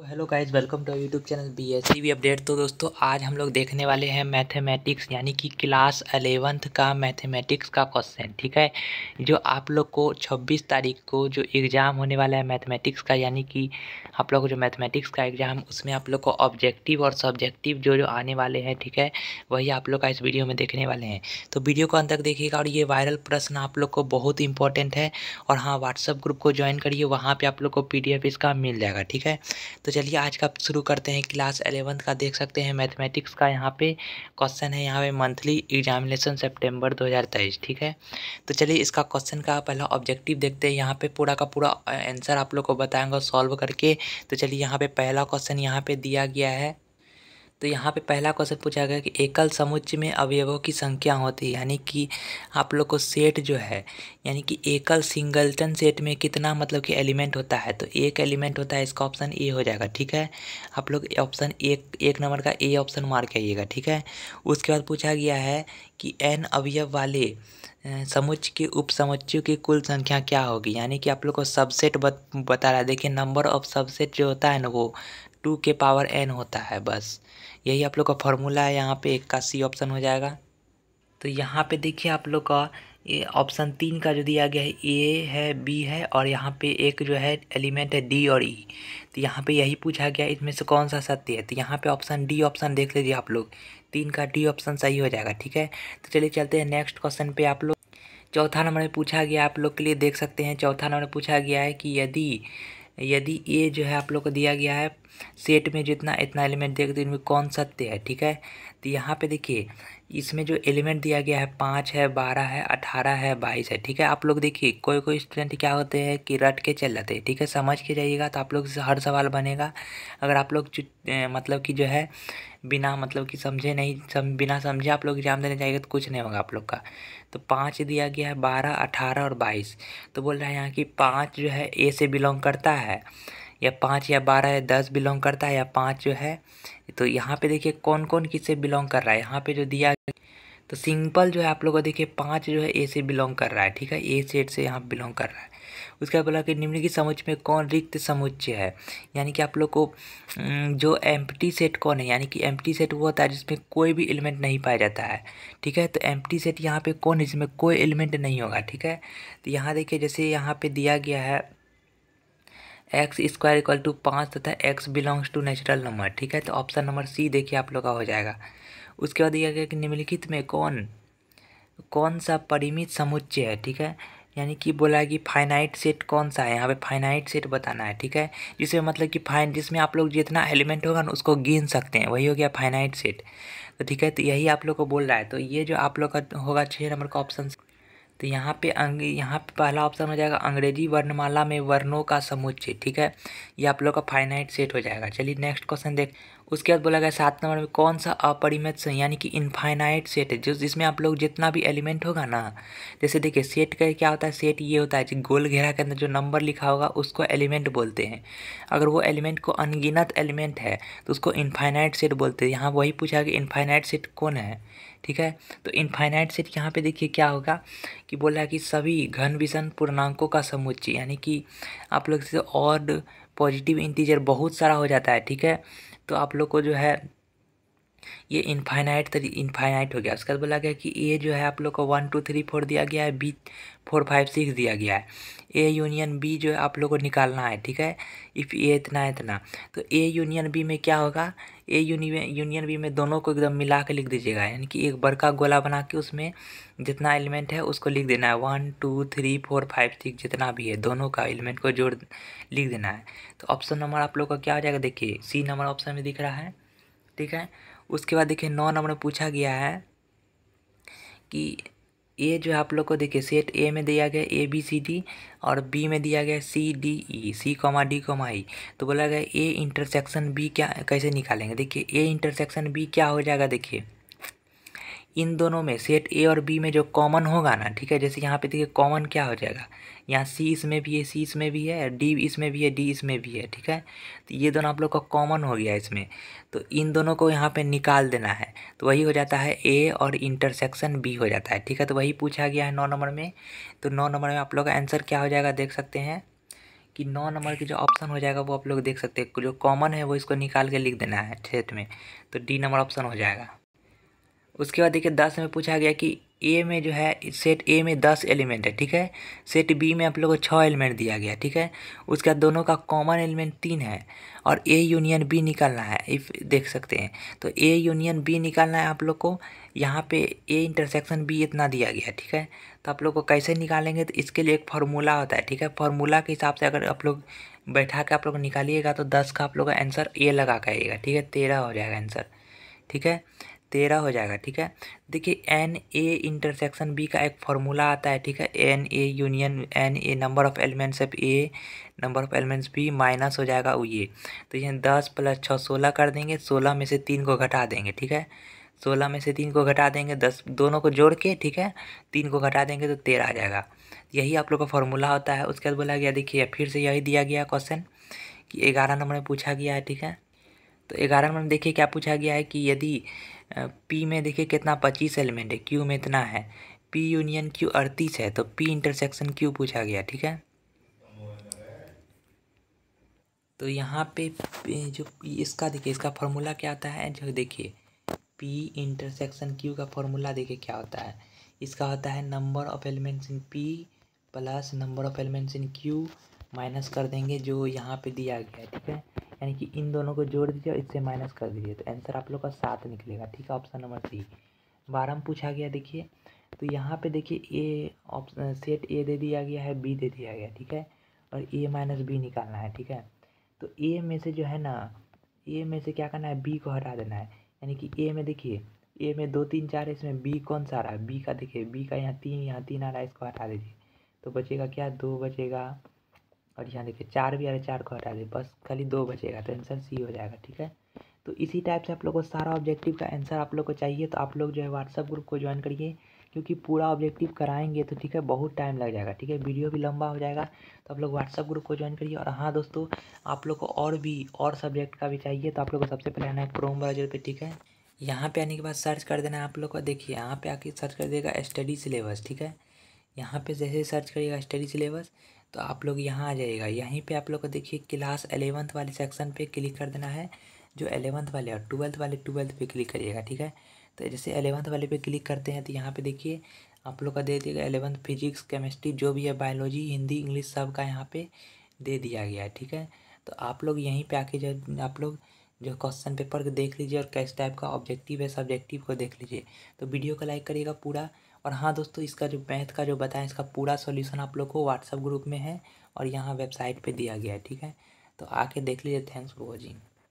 तो hello guys welcome to YouTube channel B S C update तो दोस्तों आज हम लोग देखने वाले हैं मैथमेटिक्स यानी कि क्लास अलेवंथ का मैथमेटिक्स का क्वेश्चन ठीक है जो आप लोग को 26 तारीख को जो एग्ज़ाम होने वाला है मैथमेटिक्स का यानी कि आप लोग को जो मैथमेटिक्स का एग्ज़ाम उसमें आप लोग को ऑब्जेक्टिव और सब्जेक्टिव जो जो आने वाले हैं ठीक है वही आप लोग का इस वीडियो में देखने वाले हैं तो वीडियो को अंत तक देखिएगा और ये वायरल प्रश्न आप लोग को बहुत इंपॉर्टेंट है और हाँ व्हाट्सअप ग्रुप को ज्वाइन करिए वहाँ पर आप लोग को पी इसका मिल जाएगा ठीक है तो तो चलिए आज का शुरू करते हैं क्लास एलेवंथ का देख सकते हैं मैथमेटिक्स का यहाँ पे क्वेश्चन है यहाँ पे मंथली एग्जामिनेशन सितंबर 2023 ठीक है तो चलिए इसका क्वेश्चन का पहला ऑब्जेक्टिव देखते हैं यहाँ पे पूरा का पूरा आंसर आप लोग को बताएंगे सॉल्व करके तो चलिए यहाँ पर पहला क्वेश्चन यहाँ पर दिया गया है तो यहाँ पे पहला क्वेश्चन पूछा गया कि एकल समुच्चय में अवयवों की संख्या होती है यानी कि आप लोग को सेट जो है यानी कि एकल सिंगलटन सेट में कितना मतलब कि एलिमेंट होता है तो एक एलिमेंट होता है इसका ऑप्शन ए हो जाएगा ठीक है आप लोग ऑप्शन एक एक नंबर का ए ऑप्शन मार आइएगा ठीक है उसके बाद पूछा गया है कि एन अवयव वाले समुच्च के उपसमुच्चयों की कुल संख्या क्या होगी यानी कि आप लोग को सबसेट बत, बता रहा है देखिए नंबर ऑफ सबसेट जो होता है ना वो टू के पावर एन होता है बस यही आप लोग का फॉर्मूला है यहाँ पे एक का सी ऑप्शन हो जाएगा तो यहाँ पे देखिए आप लोग का ये ऑप्शन तीन का जो दिया गया है ए है बी है और यहाँ पे एक जो है एलिमेंट है डी और ई e। तो यहाँ पे यही पूछा गया इसमें से कौन सा सत्य है तो यहाँ पे ऑप्शन डी ऑप्शन देख लीजिए आप लोग तीन का डी ऑप्शन सही हो जाएगा ठीक है तो चलिए चलते हैं नेक्स्ट क्वेश्चन पे आप लोग चौथा नंबर में पूछा गया आप लोग के लिए देख सकते हैं चौथा नंबर में पूछा गया है कि यदि यदि ए जो है आप लोग को दिया गया है सेट में जितना इतना एलिमेंट देखते तो इनमें कौन सत्य है ठीक है तो यहाँ पे देखिए इसमें जो एलिमेंट दिया गया है पाँच है बारह है अठारह है बाईस है ठीक है आप लोग देखिए कोई कोई स्टूडेंट क्या होते हैं कि रट के चल जाते हैं ठीक है समझ के जाइएगा तो आप लोग हर सवाल बनेगा अगर आप लोग मतलब कि जो है बिना मतलब कि समझे नहीं सम, बिना समझे आप लोग एग्जाम देने जाएंगे तो कुछ नहीं होगा आप लोग का तो पाँच दिया गया है बारह अठारह और बाईस तो बोल रहा है यहाँ कि पाँच जो है ए से बिलोंग करता है या पाँच या बारह या दस बिलोंग करता है या पाँच जो है तो यहाँ पे देखिए कौन कौन किससे बिलोंग कर रहा है यहाँ पे जो दिया तो सिंपल जो है आप लोगों को देखिए पाँच जो है ए से बिलोंग कर रहा है ठीक है ए सेट से यहाँ बिलोंग कर रहा है उसके बाद बोला कि की समुच में कौन रिक्त समुच्चय है यानी कि आप लोग को जो एम सेट कौन है यानी कि एम सेट वो होता है जिसमें कोई भी एलिमेंट नहीं पाया जाता है ठीक है तो एम सेट यहाँ पे कौन है जिसमें कोई एलिमेंट नहीं होगा ठीक है तो यहाँ देखिए जैसे यहाँ पर दिया गया है एक्स स्क्वायर इक्वल टू पाँच तथा x belongs to natural number ठीक है तो ऑप्शन नंबर सी देखिए आप लोग का हो जाएगा उसके बाद यह कि निम्नलिखित में कौन कौन सा परिमित समुच्चय है ठीक है यानी कि बोला है कि फाइनाइट सेट कौन सा है यहाँ पे फाइनाइट सेट बताना है ठीक है जिसमें मतलब कि फाइन जिसमें आप लोग जितना एलिमेंट होगा ना उसको गिन सकते हैं वही हो गया फाइनाइट सेट तो ठीक है तो यही आप लोग को बोल रहा है तो ये जो आप लोग का होगा छः नंबर का ऑप्शन तो यहाँ पे अंग यहाँ पे पहला ऑप्शन हो जाएगा अंग्रेजी वर्णमाला में वर्णों का समुच्चय ठीक है ये आप लोग का फाइनाइट सेट हो जाएगा चलिए नेक्स्ट क्वेश्चन देख उसके बाद बोला गया सात नंबर में कौन सा अपरिमित से यानी कि इनफाइनाइट सेट है जो जिसमें आप लोग जितना भी एलिमेंट होगा ना जैसे देखिए सेट का क्या होता है सेट ये होता है कि गोल घेरा के अंदर जो नंबर लिखा होगा उसको एलिमेंट बोलते हैं अगर वो एलिमेंट को अनगिनत एलिमेंट है तो उसको इनफाइनाइट सेट बोलते हैं यहाँ वही पूछा कि इनफाइनाइट सेट कौन है ठीक है तो इनफाइनाइट सेट यहाँ पे देखिए क्या होगा कि बोला है कि सभी घन विषण पूर्णांकों का समुच्चय यानी कि आप लोग से और पॉजिटिव इंटीजर बहुत सारा हो जाता है ठीक है तो आप लोग को जो है ये इनफाइनाइट तरी इनफाइनाइट हो गया उसके बाद बोला गया कि ए जो है आप लोग को वन टू थ्री फोर दिया गया है बी फोर फाइव सिक्स दिया गया है ए यूनियन बी जो है आप लोग को निकालना है ठीक है इफ़ ए इतना इतना तो ए यूनियन बी में क्या होगा ए यूनियन बी में दोनों को एकदम मिला के लिख दीजिएगा यानी कि एक बड़का गोला बना के उसमें जितना एलिमेंट है उसको लिख देना है one two three four five six जितना भी है दोनों का एलिमेंट को जोड़ लिख देना है तो ऑप्शन नंबर आप लोग का क्या हो जाएगा देखिए सी नंबर ऑप्शन में दिख रहा है ठीक है उसके बाद देखिए नौ नंबर पूछा गया है कि ए जो है आप लोग को देखिए सेट ए में दिया गया ए बी सी डी और बी में दिया गया C D E C comma D comma E तो बोला गया ए इंटरसेक्शन बी क्या कैसे निकालेंगे देखिए ए इंटरसेक्शन बी क्या हो जाएगा देखिए इन दोनों में सेट ए और बी में जो कॉमन होगा ना ठीक है जैसे यहाँ पे देखिए कॉमन क्या हो जाएगा यहाँ सी इसमें भी है सी इसमें भी है डी इसमें भी है डी इसमें भी है ठीक है तो ये दोनों आप लोग का कॉमन हो गया इसमें तो इन दोनों को यहाँ पे निकाल देना है तो वही हो जाता है ए और इंटरसेक्शन बी हो जाता है ठीक है तो वही पूछा गया है नौ नंबर में तो नौ नंबर में आप लोग का आंसर क्या हो जाएगा देख सकते हैं कि नौ नंबर की जो ऑप्शन हो जाएगा वो आप लोग देख सकते हैं जो कॉमन है वो इसको निकाल के लिख देना है छेट में तो डी नंबर ऑप्शन हो जाएगा उसके बाद देखिए दस में पूछा गया कि ए में जो है सेट ए में दस एलिमेंट है ठीक है सेट बी में आप लोगों को छः एलिमेंट दिया गया ठीक है उसके बाद दोनों का कॉमन एलिमेंट तीन है और ए यूनियन बी निकालना है इफ देख सकते हैं तो ए यूनियन बी निकालना है आप लोग को यहाँ पे ए इंटरसेक्शन बी इतना दिया गया ठीक है तो आप लोग को कैसे निकालेंगे तो इसके लिए एक फार्मूला होता है ठीक है फार्मूला के हिसाब से अगर आप लोग बैठा के आप लोग निकालिएगा तो दस का आप लोग का आंसर ए लगा करिएगा आइएगा ठीक है तेरह हो जाएगा आंसर ठीक है तेरह हो जाएगा ठीक है देखिए एन ए इंटरसेक्शन बी का एक फार्मूला आता है ठीक है n A union n A number of elements of A number of elements B minus हो जाएगा वो ये तो ये दस प्लस छः सोलह कर देंगे सोलह में से तीन को घटा देंगे ठीक है सोलह में से तीन को घटा देंगे दस दोनों को जोड़ के ठीक है तीन को घटा देंगे तो तेरह आ जाएगा यही आप लोग का फॉर्मूला होता है उसके बाद बोला गया देखिए फिर से यही दिया गया क्वेश्चन कि ग्यारह नंबर में पूछा गया है ठीक है तो ग्यारह में देखिए क्या पूछा गया है कि यदि पी में देखिए कितना पच्चीस एलिमेंट है क्यू में इतना है पी यूनियन क्यू अड़तीस है तो पी इंटरसेक्शन क्यू पूछा गया ठीक है तो यहाँ पे जो इसका देखिए इसका फॉर्मूला क्या आता है जो देखिए पी इंटरसेक्शन क्यू का फॉर्मूला देखिए क्या होता है इसका होता है number of elements in P plus number of elements in Q minus कर देंगे जो यहाँ पे दिया गया है ठीक है यानी कि इन दोनों को जोड़ दीजिए और इससे माइनस कर दीजिए तो आंसर आप लोग का सात निकलेगा ठीक है ऑप्शन नंबर सी बारह में पूछा गया देखिए तो यहाँ पे देखिए ए ऑप्शन सेट ए दे दिया गया है बी दे दिया गया ठीक है और ए माइनस बी निकालना है ठीक है तो ए में से जो है ना ए में से क्या करना है बी को हटा देना है यानी कि ए में देखिए ए में दो तीन चार है इसमें बी कौन सा आ रहा है बी का देखिए बी का यहाँ तीन यहाँ तीन आ रहा है इसको हटा दीजिए तो बचेगा क्या दो बचेगा और यहाँ देखिए चार भी अरे चार को हटा दे बस खाली दो बचेगा तो आंसर सी हो जाएगा ठीक है तो इसी टाइप से आप लोग को सारा ऑब्जेक्टिव का आंसर आप लोग को चाहिए तो आप लोग जो है व्हाट्सअप ग्रुप को ज्वाइन करिए क्योंकि पूरा ऑब्जेक्टिव कराएंगे तो ठीक है बहुत टाइम लग जाएगा ठीक है वीडियो भी लंबा हो जाएगा तो आप लोग व्हाट्सअप ग्रुप को ज्वाइन करिए और हाँ दोस्तों आप लोग को और भी और सब्जेक्ट का भी चाहिए तो आप लोग को सबसे पहले आना है क्रोम ब्राउजर पर ठीक है यहाँ पे आने के बाद सर्च कर देना आप लोग का देखिए यहाँ पे आके सर्च कर देगा स्टडी सिलेबस ठीक है यहाँ पे जैसे सर्च करिएगा स्टडी सिलेबस तो आप लोग यहाँ आ जाइएगा यहीं पे आप लोग को देखिए क्लास एलेवंथ वाले सेक्शन पे क्लिक कर देना है जो एलेवंथ वाले और ट्वेल्थ वाले ट्वेल्थ पे क्लिक करिएगा ठीक है तो जैसे एलेवंथ वाले पे क्लिक करते हैं तो यहाँ पे देखिए आप लोग का दे दिएगा एलेवंथ फिजिक्स केमिस्ट्री जो भी है बायोलॉजी हिंदी इंग्लिश सब का यहाँ पर दे दिया गया है ठीक है तो आप लोग यहीं पर आके जो आप लोग जो क्वेश्चन पेपर देख लीजिए और किस टाइप का ऑब्जेक्टिव है सब्जेक्टिव को देख लीजिए तो वीडियो को लाइक करिएगा पूरा और हाँ दोस्तों इसका जो मैथ का जो बताएं इसका पूरा सॉल्यूशन आप लोग को व्हाट्सअप ग्रुप में है और यहाँ वेबसाइट पे दिया गया है ठीक है तो आके देख लीजिए थैंक्स फॉर वॉचिंग